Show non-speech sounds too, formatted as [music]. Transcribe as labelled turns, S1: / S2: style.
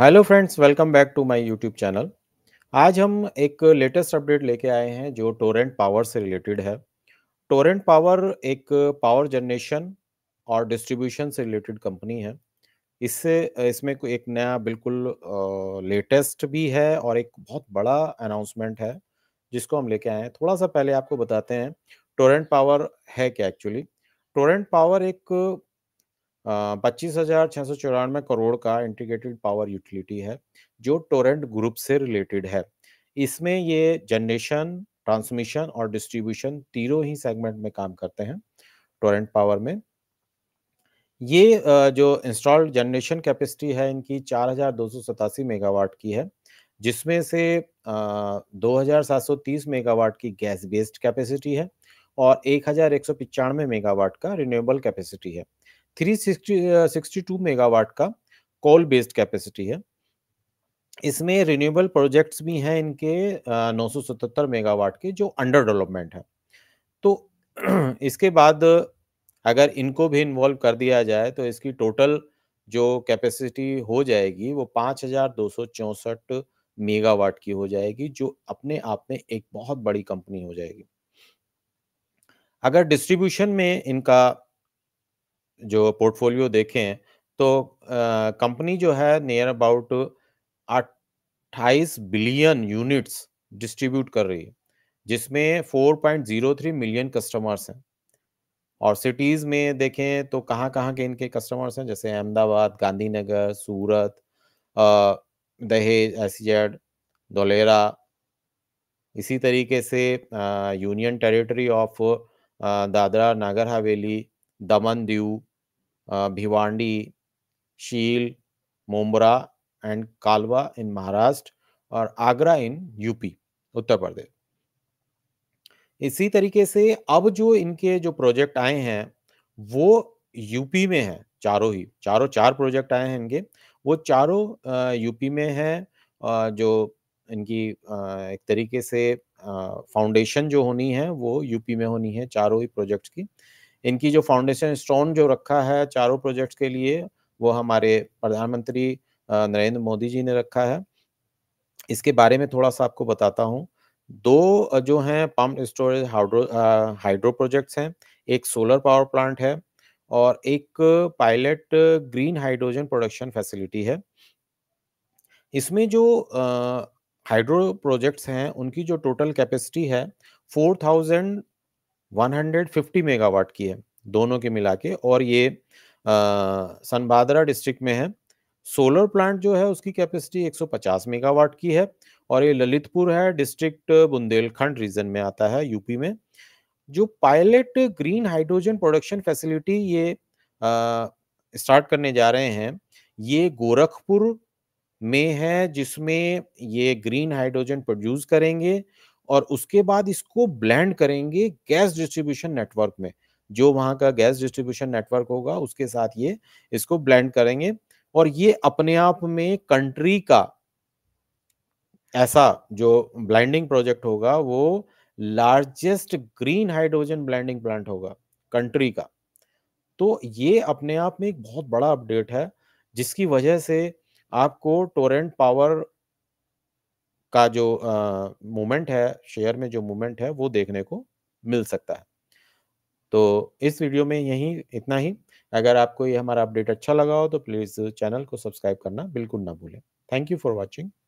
S1: hello friends welcome back to my YouTube channel आज हम एक लेटेस्ट अपडेट लेके आए हैं जो टोरेंट पावर से रिलेटेड है टोरेंट पावर एक पावर जनरेशन और डिस्ट्रीब्यूशन से रिलेटेड कंपनी है इससे इसमें कोई एक नया बिल्कुल लेटेस्ट भी है और एक बहुत बड़ा अनाउंसमेंट है जिसको हम लेके आए हैं थोड़ा सा पहले आपको बताते हैं टोरेंट पावर है क्या एक्चुअली टोरेंट पावर एक पच्चीस हजार छह सौ चौरानवे करोड़ का इंटीग्रेटेड पावर यूटिलिटी है जो टोरेंट ग्रुप से रिलेटेड है इसमें ये जनरेशन ट्रांसमिशन और डिस्ट्रीब्यूशन तीनों ही सेगमेंट में काम करते हैं टोरेंट पावर में ये जो इंस्टॉल्ड जनरेशन कैपेसिटी है इनकी चार मेगावाट की है जिसमें से तीस मेगावाट की गैस बेस्ड कैपेसिटी है और एक मेगावाट का रिन्यूएबल कैपेसिटी है थ्री सिक्सटी टू मेगावाट का कोल बेस्ड कैपेसिटी है इसमें रिन्यूएबल प्रोजेक्ट्स भी हैं इनके नौ सौ सतहत्तर मेगावाट के जो अंडर डेवलपमेंट है तो [clears throat] इसके बाद अगर इनको भी इन्वॉल्व कर दिया जाए तो इसकी टोटल जो कैपेसिटी हो जाएगी वो पाँच हजार दो सौ चौंसठ मेगावाट की हो जाएगी जो अपने आप में एक बहुत बड़ी कंपनी हो जाएगी अगर डिस्ट्रीब्यूशन में इनका जो पोर्टफोलियो देखें तो कंपनी जो है नियर अबाउट अट्ठाईस बिलियन यूनिट्स डिस्ट्रीब्यूट कर रही है जिसमें 4.03 मिलियन कस्टमर्स हैं और सिटीज़ में देखें तो कहाँ कहाँ के इनके कस्टमर्स हैं जैसे अहमदाबाद गांधीनगर सूरत दहेज एसजेड दोलेरा इसी तरीके से यूनियन टेरिटरी ऑफ दादरा नागर हवेली दमन दीव भिवांडी शील मुम्बरा एंड कालवा इन महाराष्ट्र और आगरा इन यूपी उत्तर प्रदेश इसी तरीके से अब जो इनके जो प्रोजेक्ट आए हैं वो यूपी में है चारों ही चारों चार प्रोजेक्ट आए हैं इनके वो चारों यूपी में है जो इनकी एक तरीके से फाउंडेशन जो होनी है वो यूपी में होनी है चारों ही प्रोजेक्ट की इनकी जो फाउंडेशन स्टोन जो रखा है चारों प्रोजेक्ट्स के लिए वो हमारे प्रधानमंत्री नरेंद्र मोदी जी ने रखा है इसके बारे में थोड़ा सा आपको बताता हूँ दो जो हैं pump storage hydro hydro projects हैं एक सोलर पावर प्लांट है और एक pilot green hydrogen production facility है इसमें जो हाइड्रो प्रोजेक्ट्स हैं उनकी जो टोटल कैपेसिटी है 4000 150 मेगावाट की है दोनों के मिला के और ये सनबादरा डिस्ट्रिक्ट में है सोलर प्लांट जो है उसकी कैपेसिटी 150 मेगावाट की है और ये ललितपुर है डिस्ट्रिक्ट बुंदेलखंड रीजन में आता है यूपी में जो pilot green hydrogen production facility ये स्टार्ट करने जा रहे हैं ये गोरखपुर में है जिसमें ये ग्रीन हाइड्रोजन प्रोड्यूस करेंगे और उसके बाद इसको ब्लेंड करेंगे गैस डिस्ट्रीब्यूशन नेटवर्क में जो वहां का गैस डिस्ट्रीब्यूशन नेटवर्क होगा उसके साथ ये इसको ब्लेंड करेंगे और ये अपने आप में कंट्री का ऐसा जो ब्लाइंडिंग प्रोजेक्ट होगा वो largest green hydrogen blending plant होगा कंट्री का तो ये अपने आप में एक बहुत बड़ा अपडेट है जिसकी वजह से आपको टोरेंट पावर का जो मूवमेंट है शेयर में जो मूवमेंट है वो देखने को मिल सकता है तो इस वीडियो में यही इतना ही अगर आपको ये हमारा अपडेट अच्छा लगा हो तो प्लीज़ चैनल को सब्सक्राइब करना बिल्कुल ना भूलें थैंक यू फॉर वॉचिंग